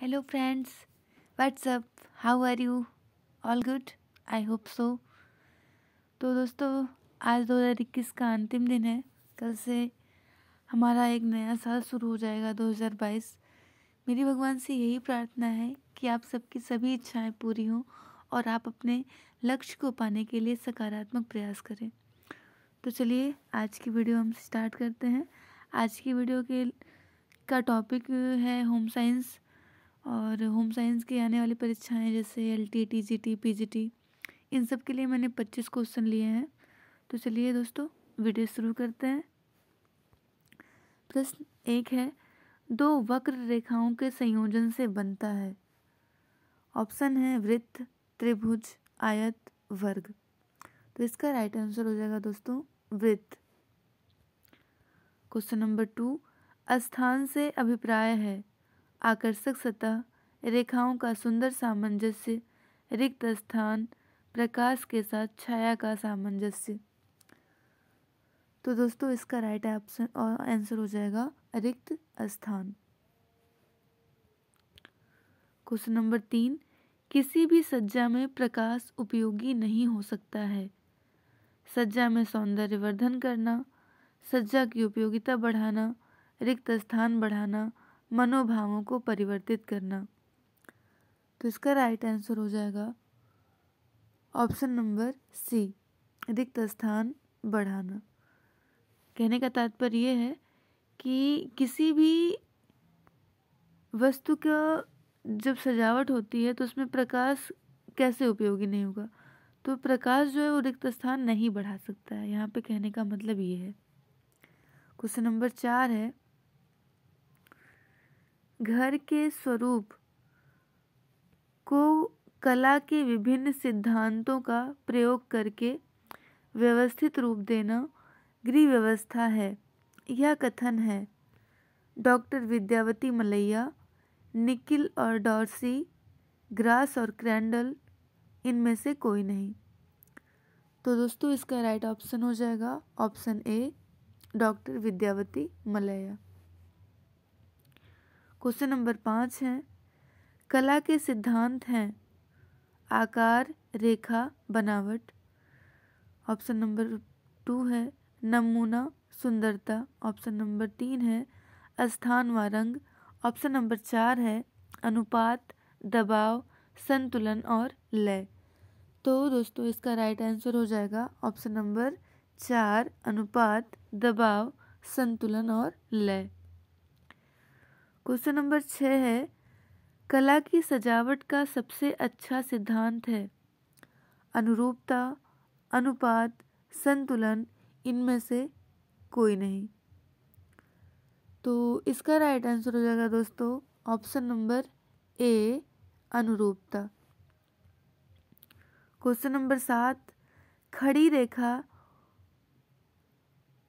hello friends what's up how are you all good I hope so तो दोस्तों आज दो हज़ार इक्कीस का अंतिम दिन है कल से हमारा एक नया साल शुरू हो जाएगा दो हज़ार बाईस मेरी भगवान से यही प्रार्थना है कि आप सबकी सभी इच्छाएं पूरी हों और आप अपने लक्ष्य को पाने के लिए सकारात्मक प्रयास करें तो चलिए आज की वीडियो हम स्टार्ट करते हैं आज की वीडियो के का टॉपिक है होम साइंस और होम साइंस की आने वाली परीक्षाएं जैसे L T T G T P G T इन सब के लिए मैंने पच्चीस क्वेश्चन लिए हैं तो चलिए दोस्तों वीडियो शुरू करते हैं प्रश्न एक है दो वक्र रेखाओं के संयोजन से बनता है ऑप्शन है वृत्त त्रिभुज आयत वर्ग तो इसका राइट आंसर हो जाएगा दोस्तों वृत्त क्वेश्चन नंबर टू स्थान से अभिप्राय है आकर्षक सतह रेखाओं का सुंदर सामंजस्य रिक्त स्थान प्रकाश के साथ छाया का सामंजस्य तो दोस्तों इसका राइट ऑप्शन और आंसर हो जाएगा रिक्त स्थान क्वेश्चन नंबर तीन किसी भी सज्जा में प्रकाश उपयोगी नहीं हो सकता है सज्जा में सौंदर्य वर्धन करना सज्जा की उपयोगिता बढ़ाना रिक्त स्थान बढ़ाना मनोभावों को परिवर्तित करना तो इसका राइट आंसर हो जाएगा ऑप्शन नंबर सी रिक्त स्थान बढ़ाना कहने का तात्पर्य यह है कि किसी भी वस्तु का जब सजावट होती है तो उसमें प्रकाश कैसे उपयोगी नहीं होगा तो प्रकाश जो है वो रिक्त स्थान नहीं बढ़ा सकता है यहाँ पे कहने का मतलब ये है क्वेश्चन नंबर चार है घर के स्वरूप को कला के विभिन्न सिद्धांतों का प्रयोग करके व्यवस्थित रूप देना गृह व्यवस्था है यह कथन है डॉक्टर विद्यावती मलैया निकिल और डॉर्सी ग्रास और क्रैंडल इनमें से कोई नहीं तो दोस्तों इसका राइट ऑप्शन हो जाएगा option A doctor Vidyavati Malaiya question number पाँच है कला के सिद्धांत हैं आकार रेखा बनावट ऑप्शन नंबर टू है नमूना सुंदरता ऑप्शन नंबर तीन है स्थान व रंग ऑप्शन नंबर चार है अनुपात दबाव संतुलन और लय तो दोस्तों इसका राइट आंसर हो जाएगा ऑप्शन नंबर चार अनुपात दबाव संतुलन और लय क्वेश्चन नंबर छः है कला की सजावट का सबसे अच्छा सिद्धांत है अनुरूपता अनुपात संतुलन इनमें से कोई नहीं तो इसका राइट आंसर हो जाएगा दोस्तों ऑप्शन नंबर ए अनुरूपता क्वेश्चन नंबर सात खड़ी रेखा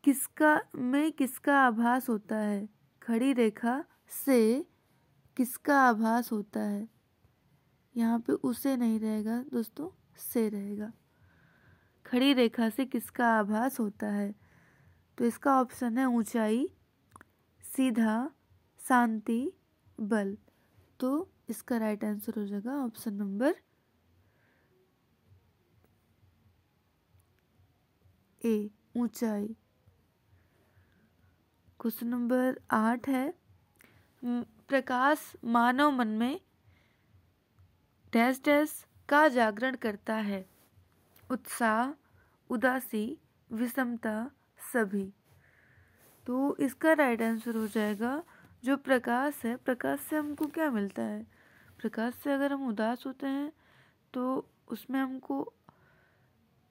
किसका में किसका आभास होता है खड़ी रेखा से किसका आभास होता है यहाँ पे उसे नहीं रहेगा दोस्तों से रहेगा खड़ी रेखा से किसका आभास होता है तो इसका ऑप्शन है ऊंचाई सीधा शांति बल तो इसका राइट आंसर हो जाएगा ऑप्शन नंबर ए ऊंचाई क्वेश्चन नंबर आठ है प्रकाश मानव मन में डैश डैश का जागरण करता है उत्साह उदासी विषमता सभी तो इसका राइट आंसर हो जाएगा जो प्रकाश है प्रकाश से हमको क्या मिलता है प्रकाश से अगर हम उदास होते हैं तो उसमें हमको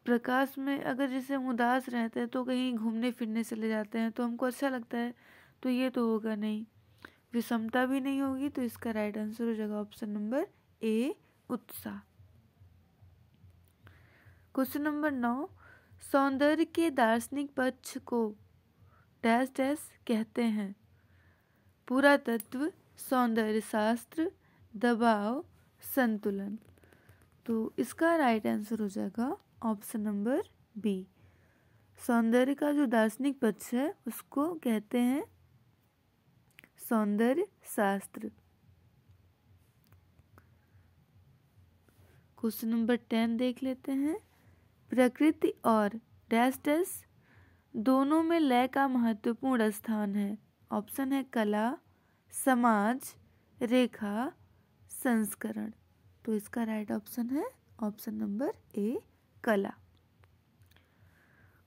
प्रकाश में अगर जैसे हम उदास रहते हैं तो कहीं घूमने फिरने चले जाते हैं तो हमको अच्छा लगता है तो ये तो होगा नहीं विषमता भी नहीं होगी तो इसका राइट आंसर हो जाएगा ऑप्शन नंबर ए उत्साह क्वेश्चन नंबर नौ सौंदर्य के दार्शनिक पक्ष को डैश डैश कहते हैं पूरा तत्व सौंदर्य शास्त्र दबाव संतुलन तो इसका राइट आंसर हो जाएगा ऑप्शन नंबर बी सौंदर्य का जो दार्शनिक पक्ष है उसको कहते हैं सौंदर्य शास्त्र क्वेश्चन नंबर टेन देख लेते हैं प्रकृति और डेस्टस दोनों में लय का महत्वपूर्ण स्थान है ऑप्शन है कला समाज रेखा संस्करण तो इसका राइट ऑप्शन है ऑप्शन नंबर ए कला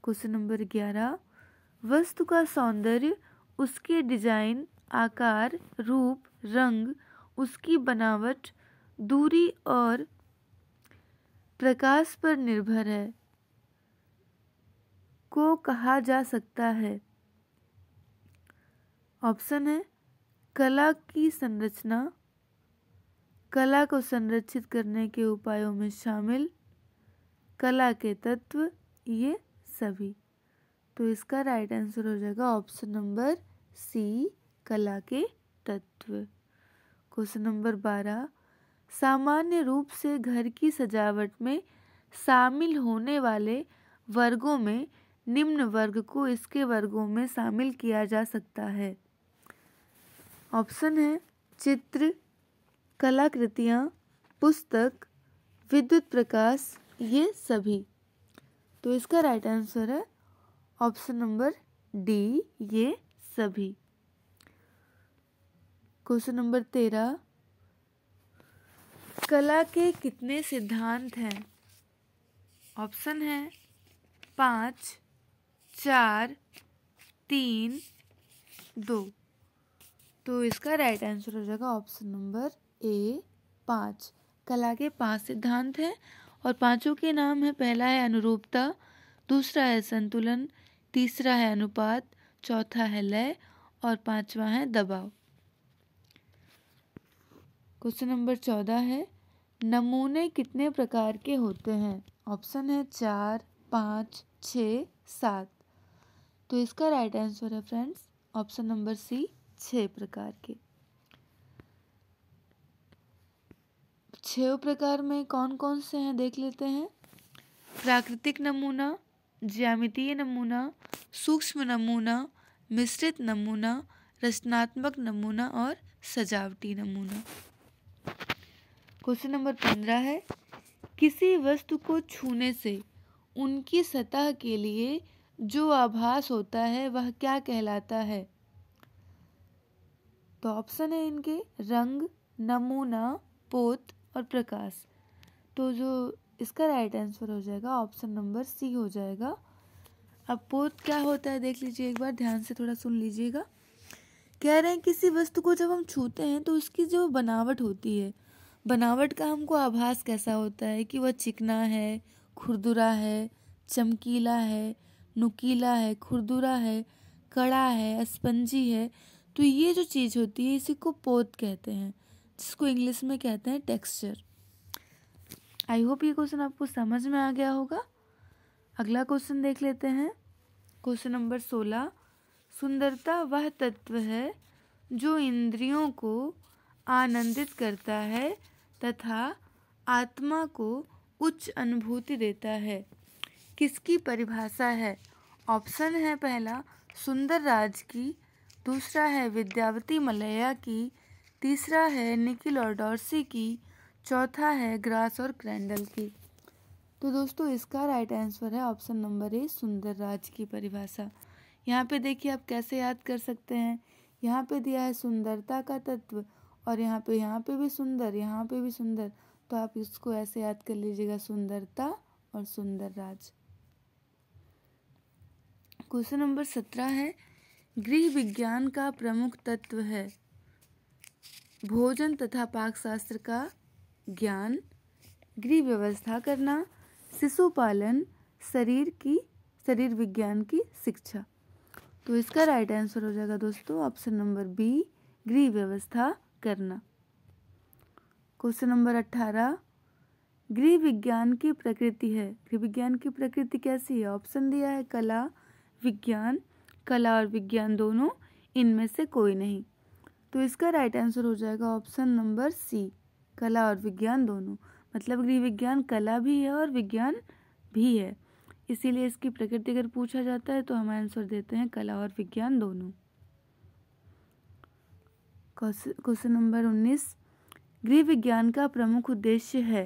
क्वेश्चन नंबर ग्यारह वस्तु का सौंदर्य उसके डिजाइन आकार रूप रंग उसकी बनावट दूरी और प्रकाश पर निर्भर है को कहा जा सकता है ऑप्शन है कला की संरचना कला को संरक्षित करने के उपायों में शामिल कला के तत्व ये सभी तो इसका राइट आंसर हो जाएगा ऑप्शन नंबर सी कला के तत्व क्वेश्चन नंबर बारह सामान्य रूप से घर की सजावट में शामिल होने वाले वर्गों में निम्न वर्ग को इसके वर्गों में शामिल किया जा सकता है ऑप्शन है चित्र कलाकृतियाँ पुस्तक विद्युत प्रकाश ये सभी तो इसका राइट आंसर है ऑप्शन नंबर डी ये सभी क्वेश्चन नंबर तेरह कला के कितने सिद्धांत हैं ऑप्शन है पाँच चार तीन दो तो इसका राइट आंसर हो जाएगा ऑप्शन नंबर ए पाँच कला के पांच सिद्धांत हैं और पांचों के नाम है पहला है अनुरूपता दूसरा है संतुलन तीसरा है अनुपात चौथा है लय और पांचवा है दबाव क्वेश्चन नंबर चौदह है नमूने कितने प्रकार के होते हैं ऑप्शन है चार पाँच छ सात तो इसका राइट आंसर है फ्रेंड्स ऑप्शन नंबर सी छः प्रकार के छः प्रकार में कौन कौन से हैं देख लेते हैं प्राकृतिक नमूना ज्यामितीय नमूना सूक्ष्म नमूना मिश्रित नमूना रचनात्मक नमूना और सजावटी नमूना क्वेश्चन नंबर पंद्रह है किसी वस्तु को छूने से उनकी सतह के लिए जो आभास होता है वह क्या कहलाता है तो ऑप्शन है इनके रंग नमूना पोत और प्रकाश तो जो इसका राइट आंसर हो जाएगा ऑप्शन नंबर सी हो जाएगा अब पोत क्या होता है देख लीजिए एक बार ध्यान से थोड़ा सुन लीजिएगा कह रहे हैं किसी वस्तु को जब हम छूते हैं तो उसकी जो बनावट होती है बनावट का हमको आभास कैसा होता है कि वह चिकना है खुरदुरा है चमकीला है नुकीला है खुरदुरा है कड़ा है स्पंजी है तो ये जो चीज़ होती है इसी को पोत कहते हैं जिसको इंग्लिश में कहते हैं टेक्सचर आई होप ये क्वेश्चन आपको समझ में आ गया होगा अगला क्वेश्चन देख लेते हैं क्वेश्चन नंबर सोलह सुंदरता वह तत्व है जो इंद्रियों को आनंदित करता है तथा आत्मा को उच्च अनुभूति देता है किसकी परिभाषा है ऑप्शन है पहला सुंदर राज की दूसरा है विद्यावती मलैया की तीसरा है निकिल और डॉर्सी की चौथा है ग्रास और क्रैंडल की तो दोस्तों इसका राइट आंसर है option number A Sundar Raj की परिभाषा यहाँ पे देखिए आप कैसे याद कर सकते हैं यहाँ पे दिया है सुंदरता का तत्व और यहाँ पे यहाँ पे भी सुंदर यहाँ पे भी सुंदर तो आप इसको ऐसे याद कर लीजिएगा सुंदरता और सुंदर राज क्वेश्चन नंबर सत्रह है गृह विज्ञान का प्रमुख तत्व है भोजन तथा पाकशास्त्र का ज्ञान गृह व्यवस्था करना शिशु पालन शरीर की शरीर विज्ञान की शिक्षा तो इसका राइट आंसर हो जाएगा दोस्तों ऑप्शन नंबर बी गृह व्यवस्था करना क्वेश्चन नंबर अट्ठारह गृह विज्ञान की प्रकृति है गृह विज्ञान की प्रकृति कैसी है ऑप्शन दिया है कला विज्ञान कला और विज्ञान दोनों इनमें से कोई नहीं तो इसका राइट आंसर हो जाएगा ऑप्शन नंबर सी कला और विज्ञान दोनों मतलब गृह विज्ञान कला भी है और विज्ञान भी है इसीलिए इसकी प्रकृति अगर पूछा जाता है तो हम आंसर देते हैं कला और विज्ञान दोनों क्वेश्चन नंबर उन्नीस गृह विज्ञान का प्रमुख उद्देश्य है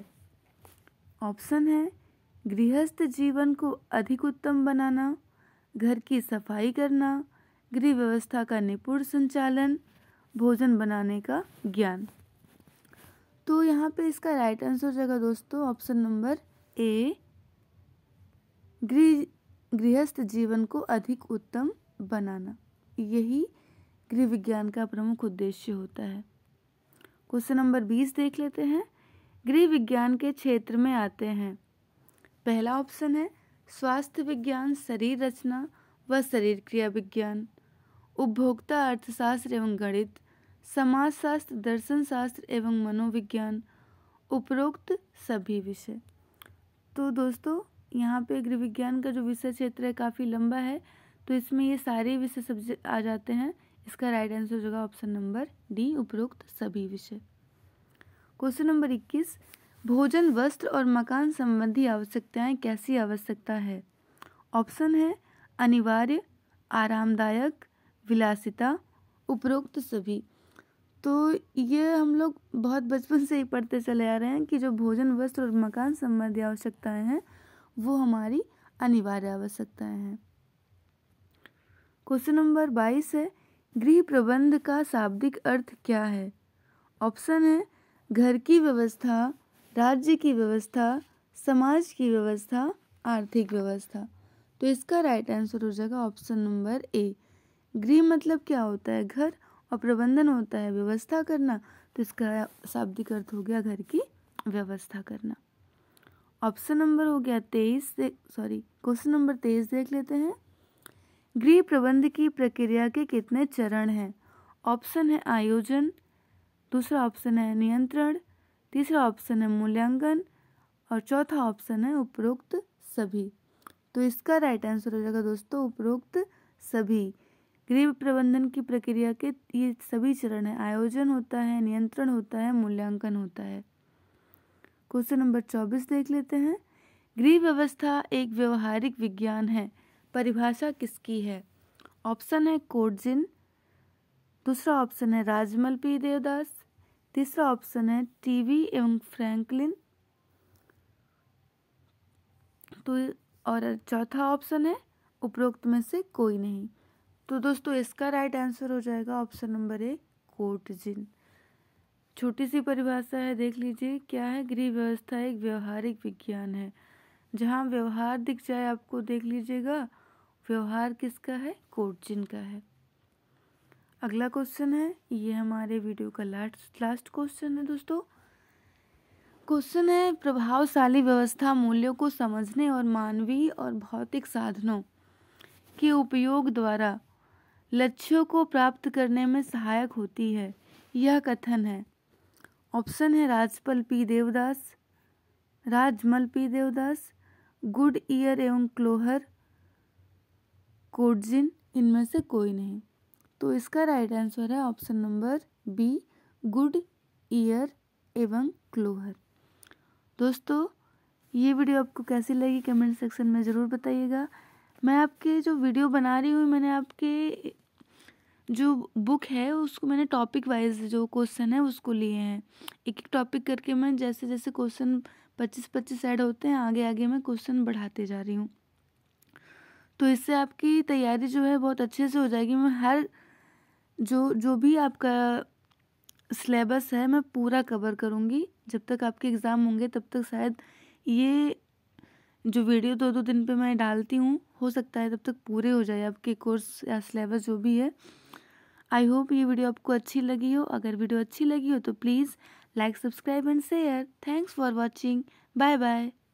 ऑप्शन है गृहस्थ जीवन को अधिक उत्तम बनाना घर की सफाई करना गृह व्यवस्था का निपुण संचालन भोजन बनाने का ज्ञान तो यहाँ पे इसका राइट आंसर हो जाएगा दोस्तों ऑप्शन नंबर ए गृह गृहस्थ जीवन को अधिक उत्तम बनाना यही गृह विज्ञान का प्रमुख उद्देश्य होता है क्वेश्चन नंबर बीस देख लेते हैं गृह विज्ञान के क्षेत्र में आते हैं पहला ऑप्शन है स्वास्थ्य विज्ञान शरीर रचना व शरीर क्रिया विज्ञान उपभोक्ता अर्थशास्त्र एवं गणित समाजशास्त्र दर्शन शास्त्र एवं मनोविज्ञान उपरोक्त सभी विषय तो दोस्तों यहाँ पे गृह विज्ञान का जो विषय क्षेत्र है काफ़ी लंबा है तो इसमें ये सारे विषय सब्जेक्ट आ जाते हैं इसका राइट आंसर हो जाएगा ऑप्शन नंबर डी उपरोक्त सभी विषय क्वेश्चन नंबर इक्कीस भोजन वस्त्र और मकान संबंधी आवश्यकताएं कैसी आवश्यकता है ऑप्शन है अनिवार्य आरामदायक विलासिता उपरोक्त सभी तो ये हम लोग बहुत बचपन से ही पढ़ते चले आ रहे हैं कि जो भोजन वस्त्र और मकान संबंधी आवश्यकताएं हैं वो हमारी अनिवार्य आवश्यकताएं हैं क्वेश्चन नंबर बाईस है गृह प्रबंध का शाब्दिक अर्थ क्या है ऑप्शन है घर की व्यवस्था राज्य की व्यवस्था समाज की व्यवस्था आर्थिक व्यवस्था तो इसका राइट आंसर हो जाएगा ऑप्शन नंबर ए गृह मतलब क्या होता है घर और प्रबंधन होता है व्यवस्था करना तो इसका शाब्दिक अर्थ हो गया घर की व्यवस्था करना ऑप्शन नंबर हो गया तेईस सॉरी क्वेश्चन नंबर तेईस देख लेते हैं गृह प्रबंध की प्रक्रिया के कितने चरण हैं ऑप्शन है आयोजन दूसरा ऑप्शन है नियंत्रण तीसरा ऑप्शन है मूल्यांकन और चौथा ऑप्शन है उपरोक्त सभी तो इसका राइट आंसर हो जाएगा दोस्तों उपरोक्त सभी गृह प्रबंधन की प्रक्रिया के ये सभी चरण है आयोजन होता है नियंत्रण होता है मूल्यांकन होता है क्वेश्चन नंबर चौबीस देख लेते हैं गृह व्यवस्था एक व्यवहारिक विज्ञान है परिभाषा किसकी है ऑप्शन है कोडजिन दूसरा ऑप्शन है राजमल पी देवदास तीसरा ऑप्शन है टीवी एवं फ्रैंकलिन तो और चौथा ऑप्शन है उपरोक्त में से कोई नहीं तो दोस्तों इसका राइट आंसर हो जाएगा ऑप्शन नंबर ए कोटजिन छोटी सी परिभाषा है देख लीजिए क्या है गृह व्यवस्था एक व्यवहारिक विज्ञान है जहाँ व्यवहार दिख जाए आपको देख लीजिएगा व्यवहार किसका है कोर्टिन का है अगला क्वेश्चन है ये हमारे वीडियो का लास्ट लास्ट क्वेश्चन है दोस्तों क्वेश्चन है प्रभावशाली व्यवस्था मूल्यों को समझने और मानवीय और भौतिक साधनों के उपयोग द्वारा लक्ष्यों को प्राप्त करने में सहायक होती है यह कथन है ऑप्शन है Rajammal P Devadas Rajammal P Devadas Goodyear एवं क्लोहर कोडजिन इनमें से कोई नहीं तो इसका राइट आंसर है option number B Goodyear एवं क्लोहर दोस्तों ये वीडियो आपको कैसी लगी कमेंट सेक्शन में ज़रूर बताइएगा मैं आपके जो वीडियो बना रही हूँ मैंने आपके जो बुक है उसको मैंने टॉपिक वाइज जो क्वेश्चन है उसको लिए हैं एक एक टॉपिक करके मैं जैसे जैसे क्वेश्चन पच्चीस पच्चीस ऐड होते हैं आगे आगे मैं क्वेश्चन बढ़ाते जा रही हूँ तो इससे आपकी तैयारी जो है बहुत अच्छे से हो जाएगी मैं हर जो जो भी आपका सिलेबस है मैं पूरा कवर करूँगी जब तक आपके एग्ज़ाम होंगे तब तक शायद ये जो वीडियो दो दो दिन पे मैं डालती हूँ हो सकता है तब तक पूरे हो जाए आपके कोर्स या सिलेबस जो भी है आई होप ये वीडियो आपको अच्छी लगी हो अगर वीडियो अच्छी लगी हो तो please like subscribe and share thanks for watching bye bye